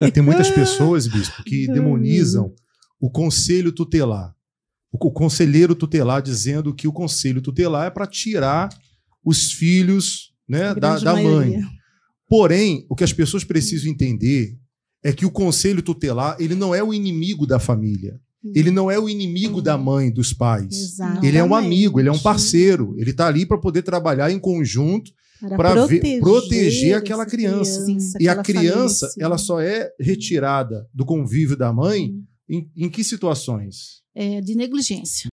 É, tem muitas ah, pessoas, bispo, que demonizam o conselho tutelar. O, o conselheiro tutelar dizendo que o conselho tutelar é para tirar os filhos né, da, da mãe. Porém, o que as pessoas hum. precisam entender é que o conselho tutelar ele não é o inimigo da família. Hum. Ele não é o inimigo da hum. mãe, dos pais. Exatamente. Ele é um amigo, ele é um parceiro. Ele está ali para poder trabalhar em conjunto para proteger, proteger, aquela criança. criança e a criança, ela só é retirada do convívio da mãe hum. em, em que situações? É, de negligência.